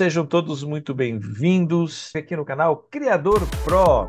Sejam todos muito bem-vindos aqui no canal Criador Pro.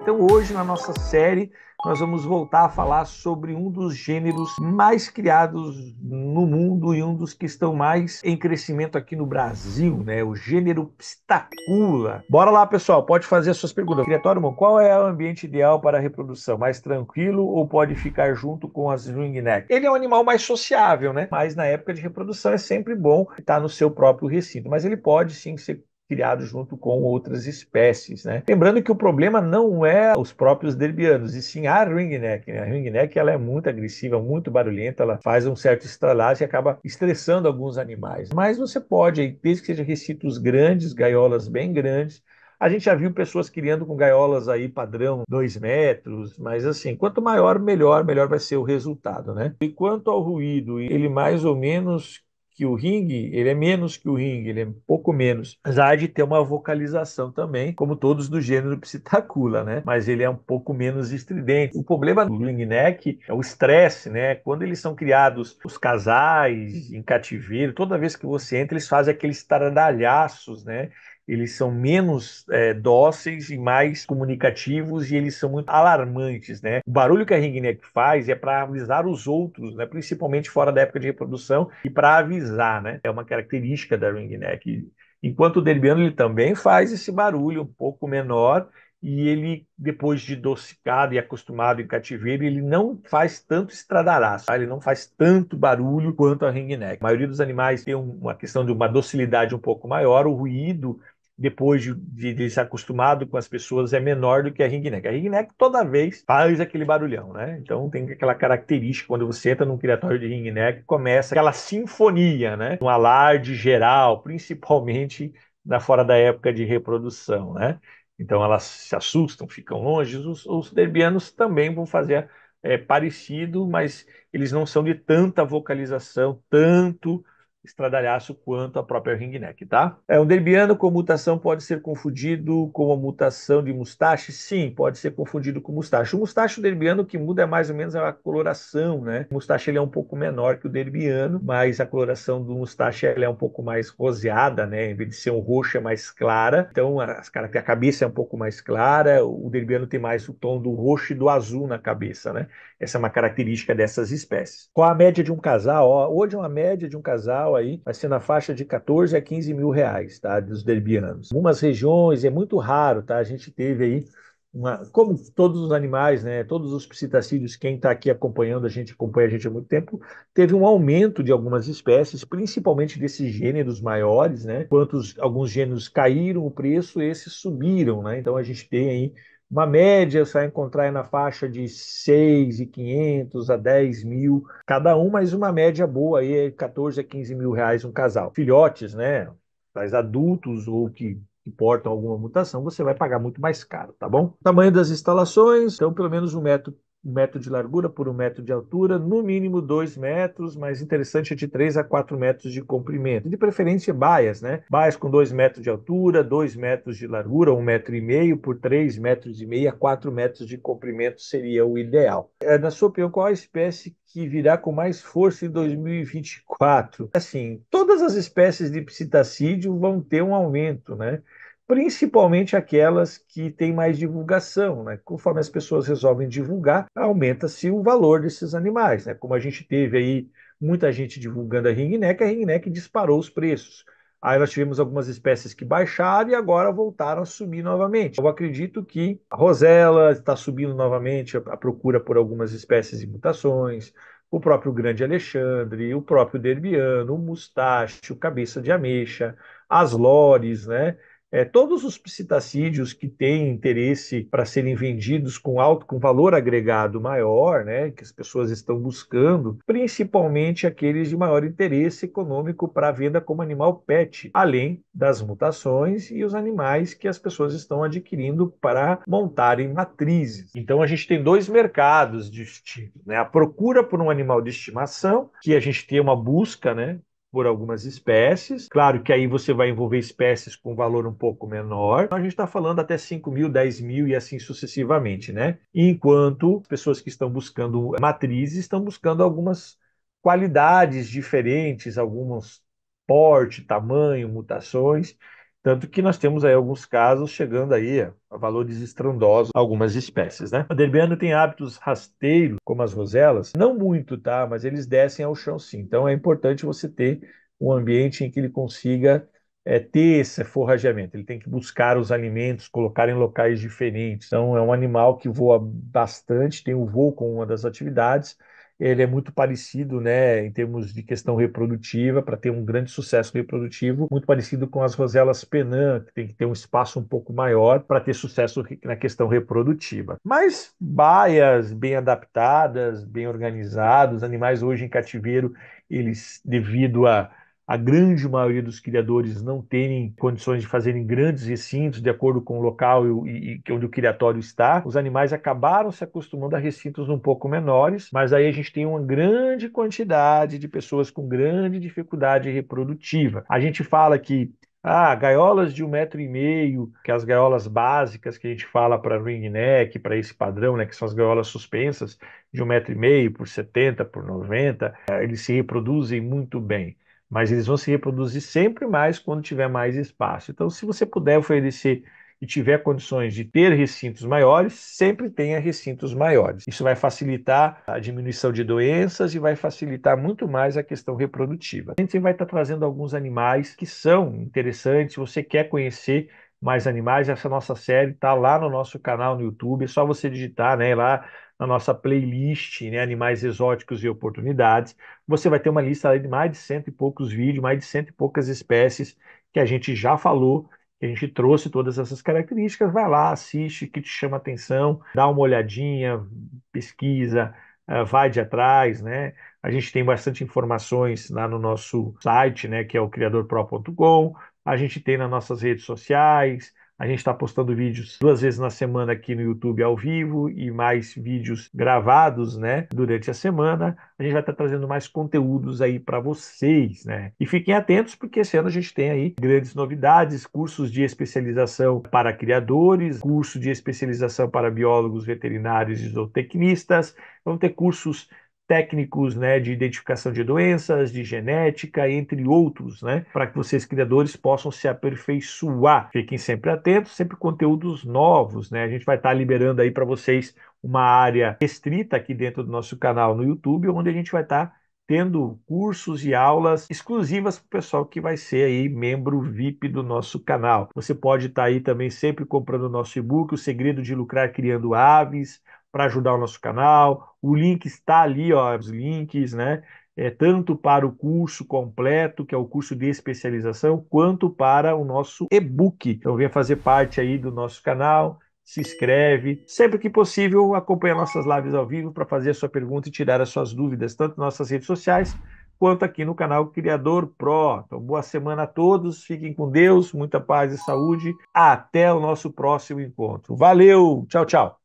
Então, hoje na nossa série nós vamos voltar a falar sobre um dos gêneros mais criados no mundo e um dos que estão mais em crescimento aqui no Brasil, né? O gênero pistacula. Bora lá, pessoal, pode fazer as suas perguntas. Criatório, qual é o ambiente ideal para a reprodução? Mais tranquilo ou pode ficar junto com as ringneck? Ele é um animal mais sociável, né? Mas na época de reprodução é sempre bom estar no seu próprio recinto, mas ele pode sim ser criado junto com outras espécies. Né? Lembrando que o problema não é os próprios derbianos, e sim a ringneck. Né? A ringneck ela é muito agressiva, muito barulhenta, ela faz um certo estralagem e acaba estressando alguns animais. Mas você pode, desde que seja recitos grandes, gaiolas bem grandes, a gente já viu pessoas criando com gaiolas aí padrão 2 metros, mas assim, quanto maior, melhor, melhor vai ser o resultado, né? E quanto ao ruído, ele mais ou menos que o ringue, ele é menos que o ringue, ele é um pouco menos, apesar de ter uma vocalização também, como todos do gênero psitacula, né? Mas ele é um pouco menos estridente. O problema do ringneck neck é o estresse, né? Quando eles são criados, os casais em cativeiro, toda vez que você entra, eles fazem aqueles estardalhaços, né? eles são menos é, dóceis e mais comunicativos e eles são muito alarmantes, né? O barulho que a ringneck faz é para avisar os outros, né? Principalmente fora da época de reprodução e para avisar, né? É uma característica da ringneck. Enquanto o derbiano ele também faz esse barulho um pouco menor e ele, depois de docicado e acostumado em cativeiro, ele não faz tanto estradaraço, tá? ele não faz tanto barulho quanto a ringneck. A maioria dos animais tem uma questão de uma docilidade um pouco maior, o ruído depois de, de se acostumado com as pessoas, é menor do que a ringneck. A ringneck toda vez faz aquele barulhão, né? Então tem aquela característica, quando você entra num criatório de ringneck, começa aquela sinfonia, né? Um alarde geral, principalmente na fora da época de reprodução, né? Então elas se assustam, ficam longe. Os, os derbianos também vão fazer é, parecido, mas eles não são de tanta vocalização, tanto estradalhaço quanto a própria ringneck, tá? É um derbiano com mutação pode ser confundido com a mutação de mustache? Sim, pode ser confundido com mustache. O mustache derbiano que muda é mais ou menos é a coloração, né? O mustache ele é um pouco menor que o derbiano, mas a coloração do mustache ela é um pouco mais roseada, né? Em vez de ser um roxo é mais clara. Então as cara a cabeça é um pouco mais clara, o derbiano tem mais o tom do roxo e do azul na cabeça, né? Essa é uma característica dessas espécies. Qual a média de um casal? Ó, hoje uma média de um casal aí vai ser na faixa de 14 a 15 mil reais, tá? Dos derbianos. Algumas regiões é muito raro, tá? A gente teve aí uma, como todos os animais, né, todos os psitacídeos, quem está aqui acompanhando a gente, acompanha a gente há muito tempo, teve um aumento de algumas espécies, principalmente desses gêneros maiores, né, quantos alguns gêneros caíram o preço, esses subiram, né, então a gente tem aí uma média você vai encontrar aí na faixa de 6,500 a 10 mil cada um, mas uma média boa aí é 14 a 15 mil reais um casal. Filhotes, né? Mas adultos ou que que portam alguma mutação, você vai pagar muito mais caro, tá bom? Tamanho das instalações, então pelo menos um metro um metro de largura por um metro de altura, no mínimo dois metros, mas interessante é de três a quatro metros de comprimento. De preferência baias, né? Baias com dois metros de altura, dois metros de largura, um metro e meio por três metros e meio a quatro metros de comprimento seria o ideal. É, na sua opinião, qual a espécie que virá com mais força em 2024? Assim, todas as espécies de psitacídio vão ter um aumento, né? principalmente aquelas que têm mais divulgação. Né? Conforme as pessoas resolvem divulgar, aumenta-se o valor desses animais. Né? Como a gente teve aí muita gente divulgando a ringneck, a ringneck disparou os preços. Aí nós tivemos algumas espécies que baixaram e agora voltaram a subir novamente. Eu acredito que a rosela está subindo novamente a procura por algumas espécies e mutações, o próprio Grande Alexandre, o próprio Derbiano, o Mustache, o Cabeça de Ameixa, as Lores, né? É, todos os psitacídeos que têm interesse para serem vendidos com alto, com valor agregado maior, né, que as pessoas estão buscando, principalmente aqueles de maior interesse econômico para a venda como animal pet, além das mutações e os animais que as pessoas estão adquirindo para montarem matrizes. Então a gente tem dois mercados distintos, né, a procura por um animal de estimação, que a gente tem uma busca, né, por algumas espécies. Claro que aí você vai envolver espécies com valor um pouco menor. A gente está falando até 5 mil, 10 mil e assim sucessivamente, né? Enquanto pessoas que estão buscando matrizes estão buscando algumas qualidades diferentes, alguns porte, tamanho, mutações. Tanto que nós temos aí alguns casos chegando aí a valores estrondosos, algumas espécies, né? O derbiano tem hábitos rasteiros, como as roselas, não muito, tá? Mas eles descem ao chão sim. Então é importante você ter um ambiente em que ele consiga é, ter esse forrageamento. Ele tem que buscar os alimentos, colocar em locais diferentes. Então é um animal que voa bastante, tem o voo como uma das atividades ele é muito parecido, né, em termos de questão reprodutiva, para ter um grande sucesso reprodutivo, muito parecido com as roselas penã, que tem que ter um espaço um pouco maior para ter sucesso na questão reprodutiva. Mas baias bem adaptadas, bem organizadas, animais hoje em cativeiro, eles devido a a grande maioria dos criadores não terem condições de fazerem grandes recintos de acordo com o local e, e onde o criatório está, os animais acabaram se acostumando a recintos um pouco menores, mas aí a gente tem uma grande quantidade de pessoas com grande dificuldade reprodutiva. A gente fala que ah, gaiolas de um metro e meio, que é as gaiolas básicas que a gente fala para ring neck, para esse padrão, né, que são as gaiolas suspensas de um metro e meio por 70, por 90, eh, eles se reproduzem muito bem mas eles vão se reproduzir sempre mais quando tiver mais espaço. Então, se você puder oferecer e tiver condições de ter recintos maiores, sempre tenha recintos maiores. Isso vai facilitar a diminuição de doenças e vai facilitar muito mais a questão reprodutiva. A gente vai estar trazendo alguns animais que são interessantes, você quer conhecer mais animais. Essa nossa série está lá no nosso canal no YouTube, é só você digitar né, lá na nossa playlist né, Animais Exóticos e Oportunidades. Você vai ter uma lista de mais de cento e poucos vídeos, mais de cento e poucas espécies que a gente já falou, que a gente trouxe todas essas características. Vai lá, assiste, que te chama atenção, dá uma olhadinha, pesquisa, eh, vai de atrás, né? A gente tem bastante informações lá no nosso site, né, que é o criadorpro.com a gente tem nas nossas redes sociais. A gente está postando vídeos duas vezes na semana aqui no YouTube ao vivo e mais vídeos gravados, né? Durante a semana. A gente vai estar tá trazendo mais conteúdos aí para vocês, né? E fiquem atentos, porque esse ano a gente tem aí grandes novidades: cursos de especialização para criadores, curso de especialização para biólogos veterinários e zootecnistas. Vamos ter cursos técnicos né, de identificação de doenças, de genética, entre outros, né, para que vocês, criadores, possam se aperfeiçoar. Fiquem sempre atentos, sempre conteúdos novos. Né? A gente vai estar tá liberando aí para vocês uma área restrita aqui dentro do nosso canal no YouTube, onde a gente vai estar tá tendo cursos e aulas exclusivas para o pessoal que vai ser aí membro VIP do nosso canal. Você pode estar tá aí também sempre comprando o nosso e-book, O Segredo de Lucrar Criando Aves, para ajudar o nosso canal. O link está ali, ó, os links, né? É, tanto para o curso completo, que é o curso de especialização, quanto para o nosso e-book. Então, venha fazer parte aí do nosso canal, se inscreve. Sempre que possível, acompanha nossas lives ao vivo para fazer a sua pergunta e tirar as suas dúvidas, tanto nas nossas redes sociais quanto aqui no canal Criador Pro. Então, boa semana a todos, fiquem com Deus, muita paz e saúde. Até o nosso próximo encontro. Valeu, tchau, tchau.